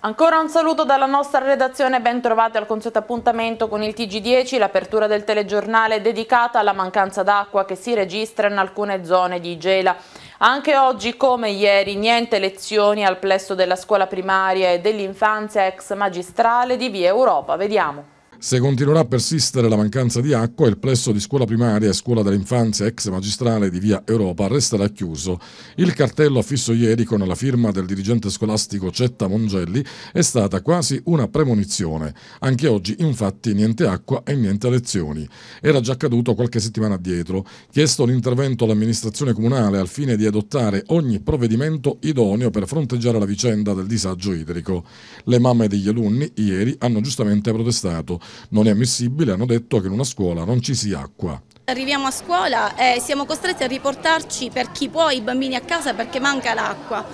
Ancora un saluto dalla nostra redazione, ben trovati al consueto appuntamento con il TG10, l'apertura del telegiornale dedicata alla mancanza d'acqua che si registra in alcune zone di Gela. Anche oggi, come ieri, niente lezioni al plesso della scuola primaria e dell'infanzia ex magistrale di Via Europa. Vediamo. Se continuerà a persistere la mancanza di acqua, il plesso di scuola primaria e scuola dell'infanzia ex magistrale di via Europa resterà chiuso. Il cartello affisso ieri con la firma del dirigente scolastico Cetta Mongelli è stata quasi una premonizione. Anche oggi, infatti, niente acqua e niente lezioni. Era già accaduto qualche settimana addietro. Chiesto l'intervento all'amministrazione comunale al fine di adottare ogni provvedimento idoneo per fronteggiare la vicenda del disagio idrico. Le mamme degli alunni ieri hanno giustamente protestato non è ammissibile, hanno detto che in una scuola non ci sia acqua. Arriviamo a scuola e siamo costretti a riportarci per chi può i bambini a casa perché manca l'acqua.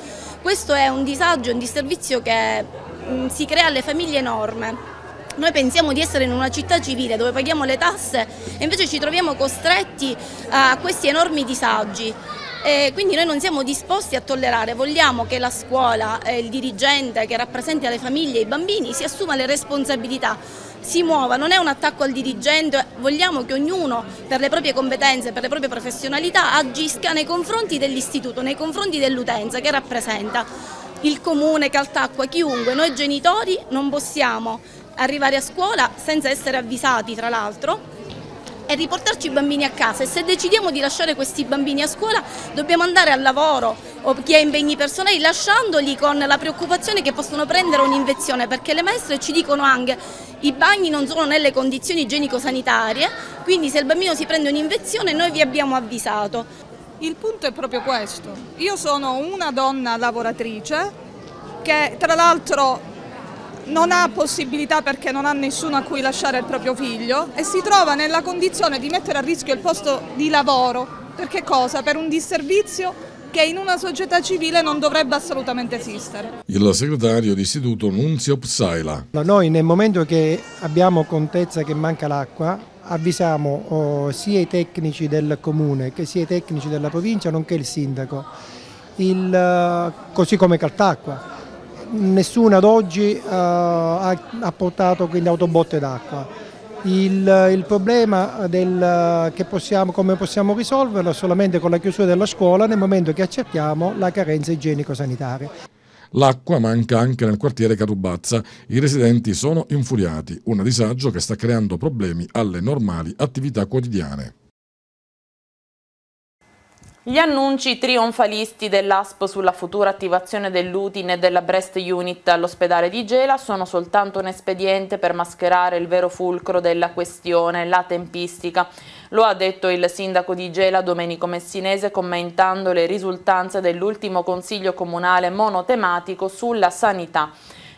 Questo è un disagio, un disservizio che mm, si crea alle famiglie enorme. Noi pensiamo di essere in una città civile dove paghiamo le tasse e invece ci troviamo costretti a questi enormi disagi. Eh, quindi noi non siamo disposti a tollerare, vogliamo che la scuola, eh, il dirigente che rappresenta le famiglie e i bambini si assuma le responsabilità, si muova, non è un attacco al dirigente, vogliamo che ognuno per le proprie competenze, per le proprie professionalità agisca nei confronti dell'istituto, nei confronti dell'utenza che rappresenta il comune, Caltacqua, chiunque, noi genitori non possiamo arrivare a scuola senza essere avvisati tra l'altro è riportarci i bambini a casa e se decidiamo di lasciare questi bambini a scuola dobbiamo andare al lavoro o chi ha impegni personali lasciandoli con la preoccupazione che possono prendere un'invezione perché le maestre ci dicono anche i bagni non sono nelle condizioni igienico-sanitarie quindi se il bambino si prende un'invezione noi vi abbiamo avvisato. Il punto è proprio questo, io sono una donna lavoratrice che tra l'altro non ha possibilità perché non ha nessuno a cui lasciare il proprio figlio e si trova nella condizione di mettere a rischio il posto di lavoro. Perché cosa? Per un disservizio che in una società civile non dovrebbe assolutamente esistere. Il segretario d'istituto Nunzio Psaila. Noi nel momento che abbiamo contezza che manca l'acqua avvisiamo oh, sia i tecnici del comune che sia i tecnici della provincia nonché il sindaco, il, eh, così come Caltacqua nessuno ad oggi uh, ha, ha, portato quindi autobotte d'acqua. Il, il, problema del, che possiamo, come possiamo risolverlo è solamente con la chiusura della scuola nel momento che accertiamo la carenza igienico-sanitaria. L'acqua manca anche nel quartiere Carubazza. I residenti sono infuriati, un disagio che sta creando problemi alle normali attività quotidiane. Gli annunci trionfalisti dell'ASP sulla futura attivazione dell'Utin e della Breast Unit all'ospedale di Gela sono soltanto un espediente per mascherare il vero fulcro della questione, la tempistica. Lo ha detto il sindaco di Gela Domenico Messinese commentando le risultanze dell'ultimo consiglio comunale monotematico sulla sanità.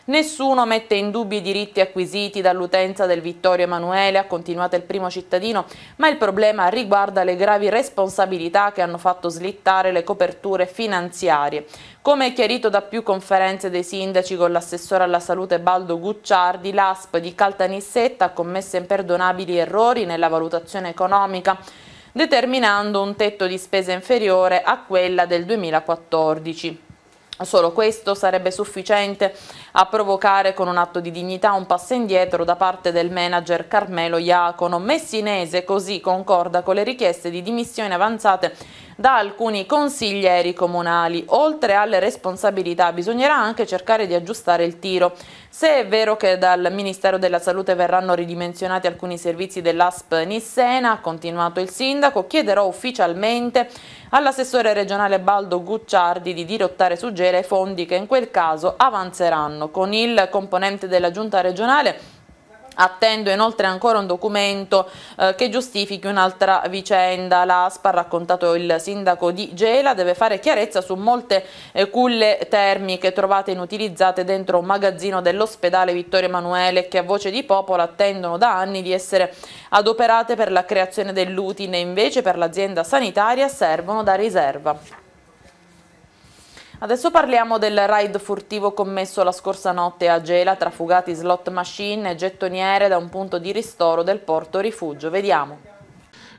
Nessuno mette in dubbio i diritti acquisiti dall'utenza del Vittorio Emanuele, ha continuato il primo cittadino, ma il problema riguarda le gravi responsabilità che hanno fatto slittare le coperture finanziarie. Come chiarito da più conferenze dei sindaci con l'assessore alla salute Baldo Gucciardi, l'ASP di Caltanissetta ha commesso imperdonabili errori nella valutazione economica determinando un tetto di spesa inferiore a quella del 2014. Solo questo sarebbe sufficiente a provocare con un atto di dignità un passo indietro da parte del manager Carmelo Iacono. Messinese così concorda con le richieste di dimissione avanzate da alcuni consiglieri comunali. Oltre alle responsabilità bisognerà anche cercare di aggiustare il tiro. Se è vero che dal Ministero della Salute verranno ridimensionati alcuni servizi dell'ASP Nissena, ha continuato il sindaco, chiederò ufficialmente all'assessore regionale Baldo Gucciardi di dirottare su Gela i fondi che in quel caso avanzeranno. Con il componente della giunta regionale Attendo inoltre ancora un documento eh, che giustifichi un'altra vicenda. L'ASPA, ha raccontato il sindaco di Gela, deve fare chiarezza su molte eh, culle termiche trovate inutilizzate dentro un magazzino dell'ospedale Vittorio Emanuele che a voce di popolo attendono da anni di essere adoperate per la creazione dell'utile. Invece per l'azienda sanitaria servono da riserva. Adesso parliamo del raid furtivo commesso la scorsa notte a Gela trafugati slot machine e gettoniere da un punto di ristoro del porto rifugio. Vediamo.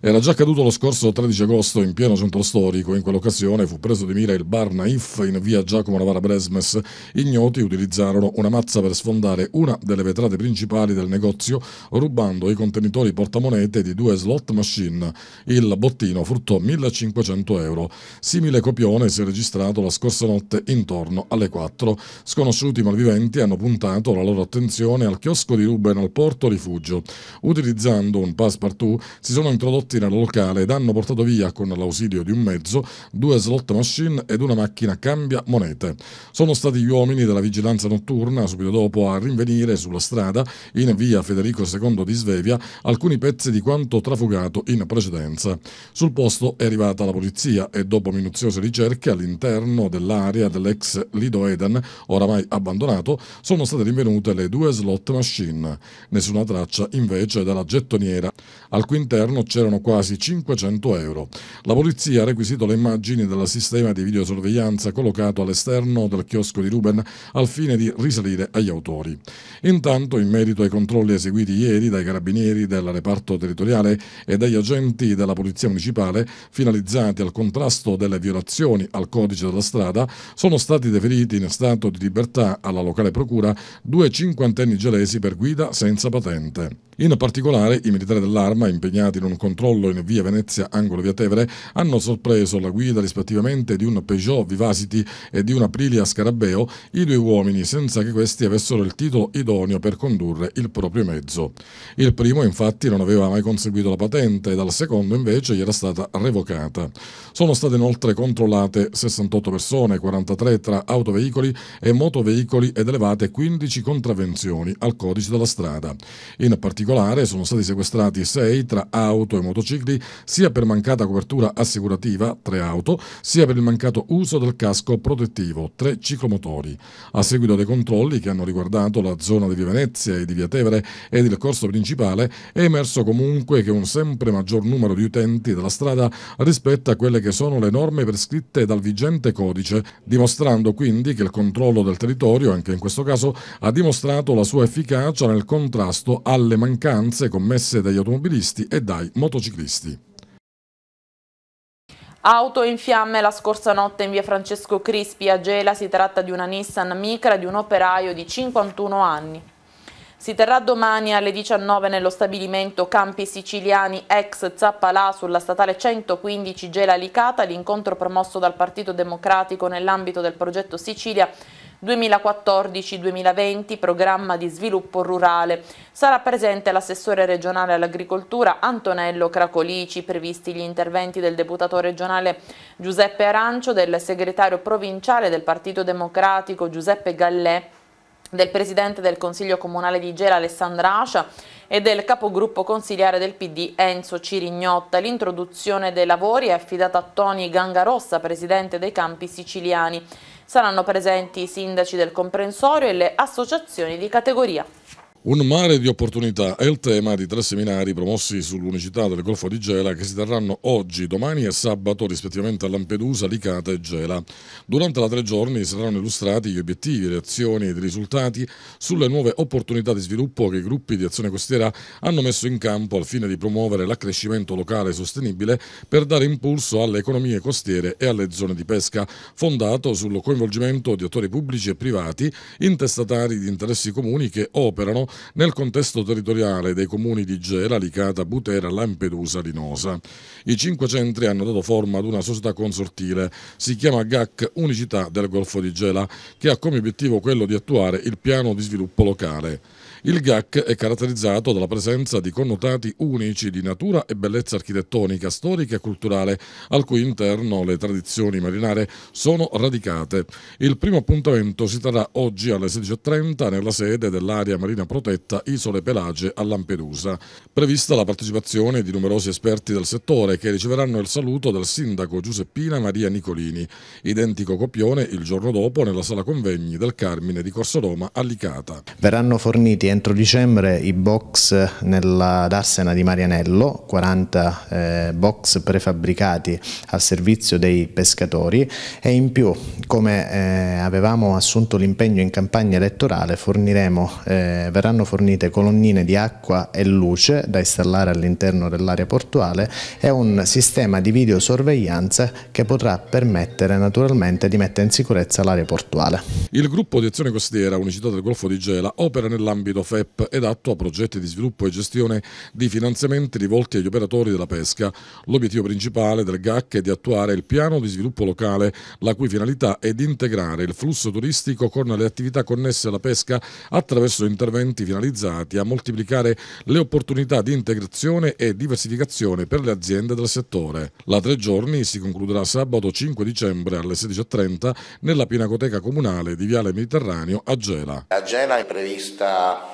Era già accaduto lo scorso 13 agosto in pieno centro storico. In quell'occasione fu preso di mira il bar Naif in via Giacomo Navarra Bresmes. Ignoti utilizzarono una mazza per sfondare una delle vetrate principali del negozio, rubando i contenitori portamonete di due slot machine. Il bottino fruttò 1500 euro. Simile copione si è registrato la scorsa notte intorno alle 4. Sconosciuti malviventi hanno puntato la loro attenzione al chiosco di Ruben al porto rifugio. Utilizzando un passepartout si sono introdotti furti nel locale ed hanno portato via, con l'ausilio di un mezzo, due slot machine ed una macchina cambia monete. Sono stati gli uomini della vigilanza notturna, subito dopo, a rinvenire sulla strada, in via Federico II di Svevia, alcuni pezzi di quanto trafugato in precedenza. Sul posto è arrivata la polizia e dopo minuziose ricerche all'interno dell'area dell'ex Lido Eden, oramai abbandonato, sono state rinvenute le due slot machine. Nessuna traccia invece della gettoniera. Al cui interno c'erano quasi 500 euro. La polizia ha requisito le immagini del sistema di videosorveglianza collocato all'esterno del chiosco di Ruben al fine di risalire agli autori. Intanto, in merito ai controlli eseguiti ieri dai carabinieri del reparto territoriale e dagli agenti della Polizia Municipale, finalizzati al contrasto delle violazioni al codice della strada, sono stati deferiti in stato di libertà alla locale procura due cinquantenni gelesi per guida senza patente. In particolare, i militari dell'arma, impegnati in un controllo in via Venezia, angolo via Tevere, hanno sorpreso alla guida rispettivamente di un Peugeot Vivacity e di un Aprilia Scarabeo i due uomini senza che questi avessero il titolo idoneo per condurre il proprio mezzo. Il primo, infatti, non aveva mai conseguito la patente e dal secondo, invece, gli era stata revocata. Sono state inoltre controllate 68 persone, 43 tra autoveicoli e motoveicoli ed elevate 15 contravvenzioni al codice della strada. In particolare, particolare sono stati sequestrati 6 tra auto e motocicli sia per mancata copertura assicurativa 3 auto sia per il mancato uso del casco protettivo 3 ciclomotori. A seguito dei controlli che hanno riguardato la zona di Via Venezia e di Via Tevere ed il corso principale è emerso comunque che un sempre maggior numero di utenti della strada rispetta quelle che sono le norme prescritte dal vigente codice, dimostrando quindi che il controllo del territorio, anche in questo caso, ha dimostrato la sua efficacia nel contrasto alle mancanze mancanze commesse dagli automobilisti e dai motociclisti. Auto in fiamme la scorsa notte in via Francesco Crispi a Gela, si tratta di una Nissan Micra di un operaio di 51 anni. Si terrà domani alle 19 nello stabilimento Campi Siciliani ex Zappalà sulla statale 115 Gela Licata l'incontro promosso dal Partito Democratico nell'ambito del progetto Sicilia 2014-2020 programma di sviluppo rurale. Sarà presente l'assessore regionale all'agricoltura Antonello Cracolici, previsti gli interventi del deputato regionale Giuseppe Arancio, del segretario provinciale del Partito Democratico Giuseppe Gallè, del Presidente del Consiglio Comunale di Gela Alessandra Ascia e del capogruppo consigliare del PD Enzo Cirignotta. L'introduzione dei lavori è affidata a Toni Gangarossa, Presidente dei Campi Siciliani. Saranno presenti i sindaci del comprensorio e le associazioni di categoria. Un mare di opportunità è il tema di tre seminari promossi sull'unicità del Golfo di Gela che si terranno oggi, domani e sabato rispettivamente a Lampedusa, Licata e Gela. Durante la tre giorni saranno illustrati gli obiettivi, le azioni ed i risultati sulle nuove opportunità di sviluppo che i gruppi di azione costiera hanno messo in campo al fine di promuovere l'accrescimento locale sostenibile per dare impulso alle economie costiere e alle zone di pesca, fondato sul coinvolgimento di attori pubblici e privati, intestatari di interessi comuni che operano nel contesto territoriale dei comuni di Gela, Licata, Butera, Lampedusa, Linosa. I cinque centri hanno dato forma ad una società consortile, si chiama GAC Unicità del Golfo di Gela, che ha come obiettivo quello di attuare il piano di sviluppo locale. Il GAC è caratterizzato dalla presenza di connotati unici di natura e bellezza architettonica, storica e culturale, al cui interno le tradizioni marinare sono radicate. Il primo appuntamento si terrà oggi alle 16.30 nella sede dell'area marina protetta Isole Pelage a Lampedusa. Prevista la partecipazione di numerosi esperti del settore che riceveranno il saluto del sindaco Giuseppina Maria Nicolini. Identico copione il giorno dopo nella sala convegni del Carmine di Corso Roma a Licata. Verranno forniti entro dicembre i box nella darsena di Marianello, 40 eh, box prefabbricati al servizio dei pescatori e in più, come eh, avevamo assunto l'impegno in campagna elettorale, forniremo, eh, verranno fornite colonnine di acqua e luce da installare all'interno dell'area portuale e un sistema di videosorveglianza che potrà permettere naturalmente di mettere in sicurezza l'area portuale. Il gruppo di azione costiera Unicità del Golfo di Gela opera nell'ambito Capitolo FEP ed attua progetti di sviluppo e gestione di finanziamenti rivolti agli operatori della pesca. L'obiettivo principale del GAC è di attuare il piano di sviluppo locale, la cui finalità è di integrare il flusso turistico con le attività connesse alla pesca attraverso interventi finalizzati a moltiplicare le opportunità di integrazione e diversificazione per le aziende del settore. La tre giorni si concluderà sabato 5 dicembre alle 16.30 nella Pinacoteca Comunale di Viale Mediterraneo a Gela. A Gela è prevista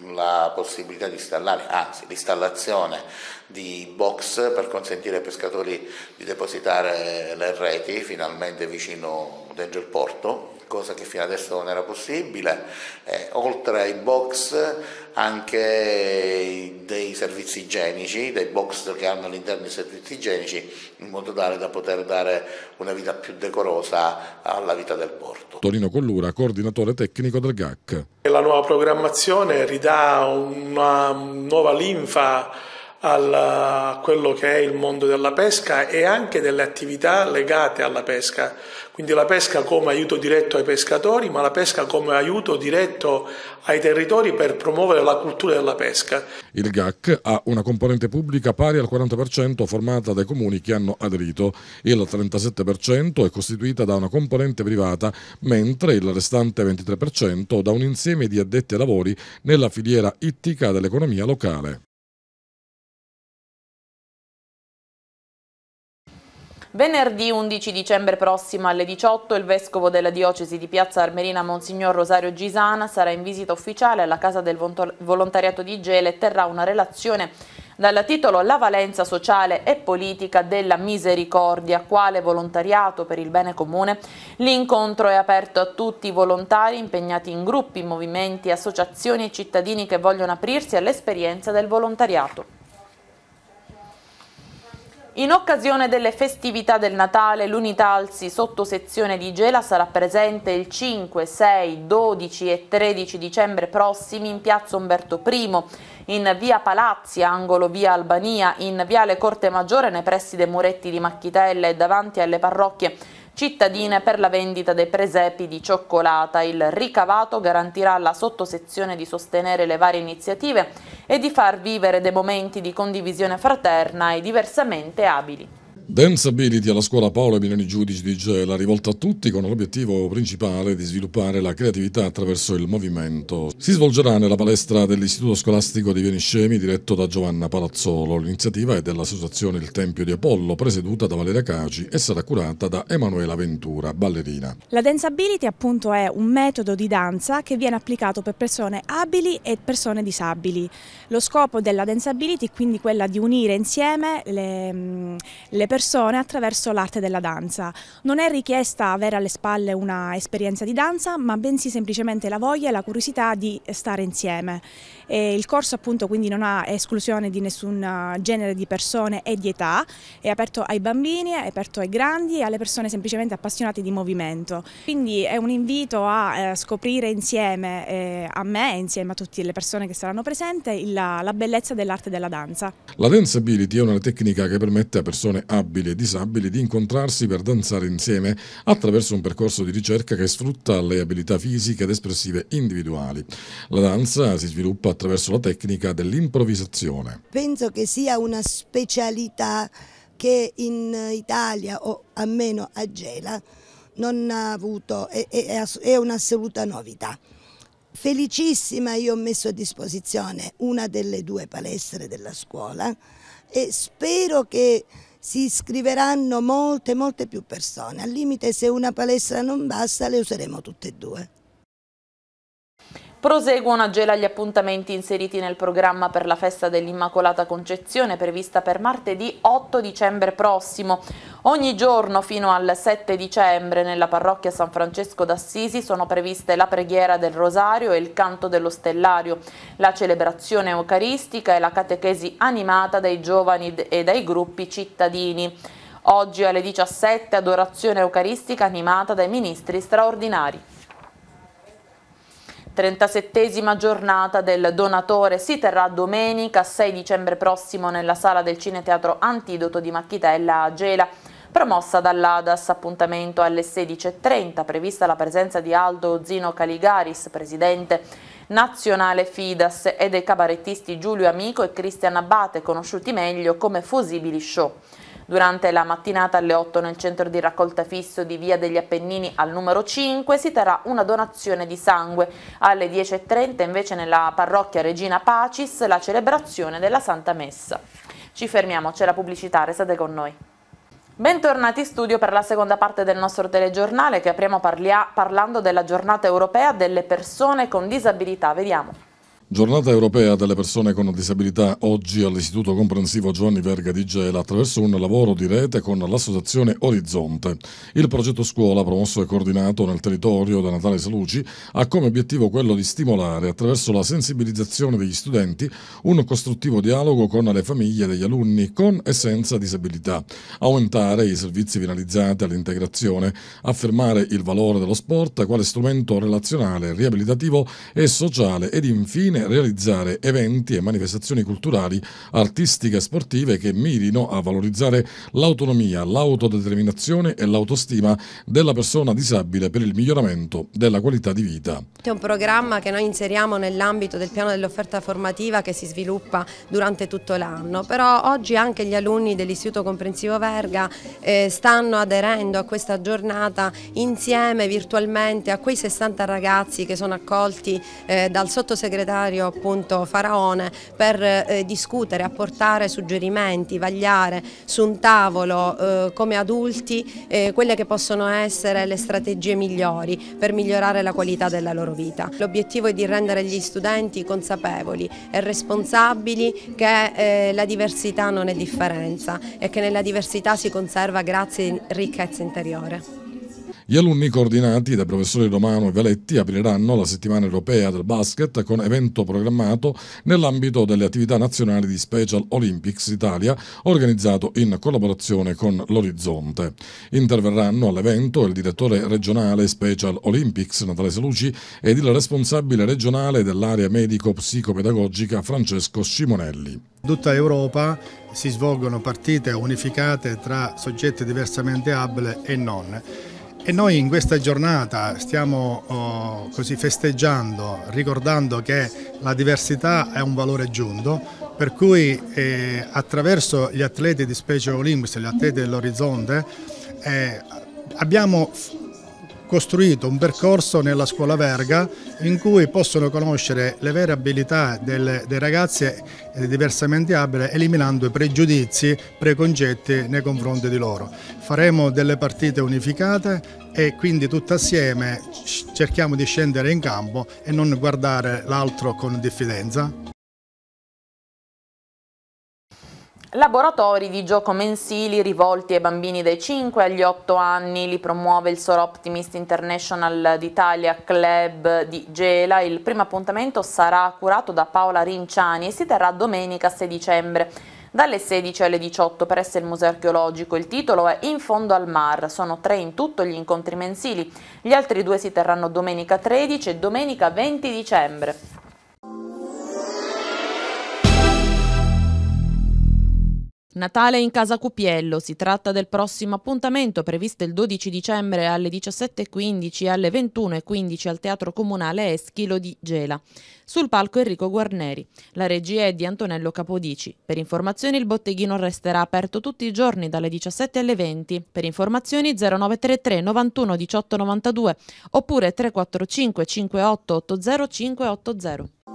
la possibilità di installare, anzi l'installazione di box per consentire ai pescatori di depositare le reti finalmente vicino dentro il porto cosa che fino adesso non era possibile, eh, oltre ai box anche dei servizi igienici, dei box che hanno all'interno i servizi igienici, in modo tale da poter dare una vita più decorosa alla vita del porto. Torino Collura, coordinatore tecnico del GAC. La nuova programmazione ridà una nuova linfa a eh, quello che è il mondo della pesca e anche delle attività legate alla pesca. Quindi la pesca come aiuto diretto ai pescatori, ma la pesca come aiuto diretto ai territori per promuovere la cultura della pesca. Il GAC ha una componente pubblica pari al 40% formata dai comuni che hanno aderito, il 37% è costituita da una componente privata, mentre il restante 23% da un insieme di addetti ai lavori nella filiera ittica dell'economia locale. Venerdì 11 dicembre prossimo alle 18 il Vescovo della Diocesi di Piazza Armerina Monsignor Rosario Gisana sarà in visita ufficiale alla Casa del Volontariato di Gele e terrà una relazione dal titolo La valenza sociale e politica della misericordia, quale volontariato per il bene comune. L'incontro è aperto a tutti i volontari impegnati in gruppi, movimenti, associazioni e cittadini che vogliono aprirsi all'esperienza del volontariato. In occasione delle festività del Natale, l'Unitalsi sotto sezione di Gela sarà presente il 5, 6, 12 e 13 dicembre prossimi in piazza Umberto I, in via Palazzi, angolo via Albania, in viale Corte Maggiore nei pressi dei muretti di Macchitella e davanti alle parrocchie cittadine per la vendita dei presepi di cioccolata. Il ricavato garantirà alla sottosezione di sostenere le varie iniziative e di far vivere dei momenti di condivisione fraterna ai diversamente abili. Dance Ability alla scuola Paola Milani Giudici di Gela, rivolta a tutti con l'obiettivo principale di sviluppare la creatività attraverso il movimento. Si svolgerà nella palestra dell'Istituto Scolastico di Vieniscemi, diretto da Giovanna Palazzolo. L'iniziativa è dell'associazione Il Tempio di Apollo, presieduta da Valeria Caci e sarà curata da Emanuela Ventura, ballerina. La Dance Ability appunto è un metodo di danza che viene applicato per persone abili e persone disabili. Lo scopo della Dance Ability è quindi quella di unire insieme le, mm, le persone persone attraverso l'arte della danza. Non è richiesta avere alle spalle una esperienza di danza, ma bensì semplicemente la voglia e la curiosità di stare insieme. E il corso appunto quindi non ha esclusione di nessun eh, genere di persone e di età, è aperto ai bambini, è aperto ai grandi e alle persone semplicemente appassionate di movimento. Quindi è un invito a eh, scoprire insieme eh, a me e insieme a tutte le persone che saranno presenti la, bellezza dell'arte della danza. La dance ability è una tecnica che permette a persone abili abili e disabili di incontrarsi per danzare insieme attraverso un percorso di ricerca che sfrutta le abilità fisiche ed espressive individuali. La danza si sviluppa attraverso la tecnica dell'improvvisazione. Penso che sia una specialità che in Italia o almeno a Gela non ha avuto, è, è, è un'assoluta novità. Felicissima io ho messo a disposizione una delle due palestre della scuola e spero che si iscriveranno molte, molte più persone. Al limite se una palestra non basta le useremo tutte e due. Proseguono a Gela gli appuntamenti inseriti nel programma per la festa dell'Immacolata Concezione prevista per martedì 8 dicembre prossimo. Ogni giorno fino al 7 dicembre nella parrocchia San Francesco d'Assisi sono previste la preghiera del Rosario e il canto dello Stellario, la celebrazione eucaristica e la catechesi animata dai giovani e dai gruppi cittadini. Oggi alle 17 adorazione eucaristica animata dai ministri straordinari. 37 giornata del donatore si terrà domenica 6 dicembre prossimo nella sala del Cineteatro Antidoto di Macchitella a Gela. Promossa dall'ADAS, appuntamento alle 16.30, prevista la presenza di Aldo Zino Caligaris, presidente nazionale Fidas, e dei cabarettisti Giulio Amico e Cristian Abate, conosciuti meglio come Fusibili Show. Durante la mattinata alle 8 nel centro di raccolta fisso di Via degli Appennini al numero 5 si terrà una donazione di sangue. Alle 10.30 invece nella parrocchia Regina Pacis la celebrazione della Santa Messa. Ci fermiamo, c'è la pubblicità, restate con noi. Bentornati in studio per la seconda parte del nostro telegiornale che apriamo parlia, parlando della giornata europea delle persone con disabilità. Vediamo. Giornata europea delle persone con disabilità oggi all'Istituto Comprensivo Giovanni Verga di Gela attraverso un lavoro di rete con l'associazione Orizzonte. Il progetto scuola, promosso e coordinato nel territorio da Natale Saluci, ha come obiettivo quello di stimolare, attraverso la sensibilizzazione degli studenti, un costruttivo dialogo con le famiglie degli alunni con e senza disabilità, aumentare i servizi finalizzati all'integrazione, affermare il valore dello sport quale strumento relazionale, riabilitativo e sociale ed infine fine realizzare eventi e manifestazioni culturali, artistiche e sportive che mirino a valorizzare l'autonomia, l'autodeterminazione e l'autostima della persona disabile per il miglioramento della qualità di vita. È un programma che noi inseriamo nell'ambito del piano dell'offerta formativa che si sviluppa durante tutto l'anno, però oggi anche gli alunni dell'Istituto Comprensivo Verga eh, stanno aderendo a questa giornata insieme virtualmente a quei 60 ragazzi che sono accolti eh, dal sottosegretario commissario appunto Faraone per eh, discutere, apportare suggerimenti, vagliare su un tavolo eh, come adulti eh, quelle che possono essere le strategie migliori per migliorare la qualità della loro vita. L'obiettivo è di rendere gli studenti consapevoli e responsabili che eh, la diversità non è differenza e che nella diversità si conserva grazie ricchezza interiore. Gli alunni coordinati dai professori Romano e Veletti apriranno la settimana europea del basket con evento programmato nell'ambito delle attività nazionali di Special Olympics Italia organizzato in collaborazione con l'Orizzonte. Interverranno all'evento il direttore regionale Special Olympics Natale Salucci ed il responsabile regionale dell'area medico-psicopedagogica Francesco Scimonelli. In tutta Europa si svolgono partite unificate tra soggetti diversamente abile e non e noi in questa giornata stiamo oh, così festeggiando, ricordando che la diversità è un valore aggiunto, per cui eh, attraverso gli atleti di Special Olympics, gli atleti dell'Orizzonte, eh, abbiamo costruito un percorso nella scuola verga in cui possono conoscere le vere abilità del, dei ragazzi diversamente abili eliminando i pregiudizi preconcetti nei confronti di loro. Faremo delle partite unificate e quindi tutti assieme cerchiamo di scendere in campo e non guardare l'altro con diffidenza. Laboratori di gioco mensili rivolti ai bambini dai 5 agli 8 anni li promuove il Sor Optimist International d'Italia Club di Gela. Il primo appuntamento sarà curato da Paola Rinciani e si terrà domenica 6 dicembre dalle 16 alle 18 presso il Museo Archeologico. Il titolo è In fondo al mar, sono tre in tutto gli incontri mensili, gli altri due si terranno domenica 13 e domenica 20 dicembre. Natale in casa Cupiello, si tratta del prossimo appuntamento previsto il 12 dicembre alle 17.15 e alle 21.15 al Teatro Comunale Eschilo di Gela. Sul palco Enrico Guarneri. La regia è di Antonello Capodici. Per informazioni il botteghino resterà aperto tutti i giorni dalle 17 alle 20. Per informazioni 0933 91 18 92 oppure 345 58 80 580.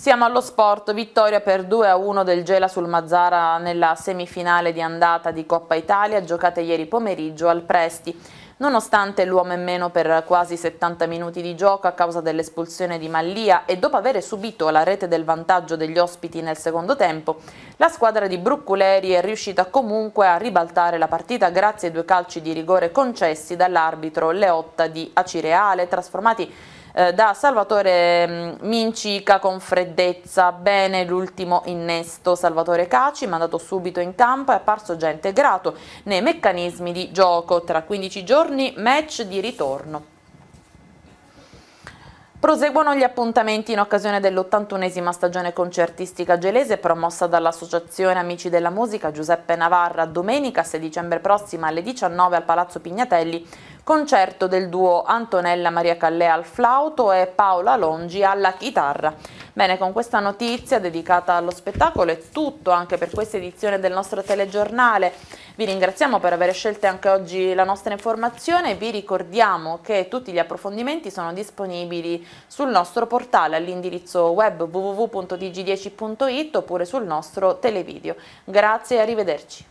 Siamo allo sport, vittoria per 2-1 del Gela sul Mazzara nella semifinale di andata di Coppa Italia giocata ieri pomeriggio al Presti. Nonostante l'uomo in meno per quasi 70 minuti di gioco a causa dell'espulsione di Mallia e dopo aver subito la rete del vantaggio degli ospiti nel secondo tempo, la squadra di Brucculeri è riuscita comunque a ribaltare la partita grazie ai due calci di rigore concessi dall'arbitro Leotta di Acireale, trasformati in eh, da Salvatore mm, Mincica con freddezza, bene l'ultimo innesto, Salvatore Caci mandato subito in campo è apparso già integrato nei meccanismi di gioco, tra 15 giorni match di ritorno. Proseguono gli appuntamenti in occasione dell'81esima stagione concertistica gelese promossa dall'Associazione Amici della Musica Giuseppe Navarra. Domenica 6 dicembre prossima alle 19 al Palazzo Pignatelli concerto del duo Antonella Maria Callè al flauto e Paola Longi alla chitarra. Bene, con questa notizia dedicata allo spettacolo è tutto anche per questa edizione del nostro telegiornale. Vi ringraziamo per aver scelto anche oggi la nostra informazione, vi ricordiamo che tutti gli approfondimenti sono disponibili sul nostro portale all'indirizzo web www.dg10.it oppure sul nostro televideo. Grazie e arrivederci.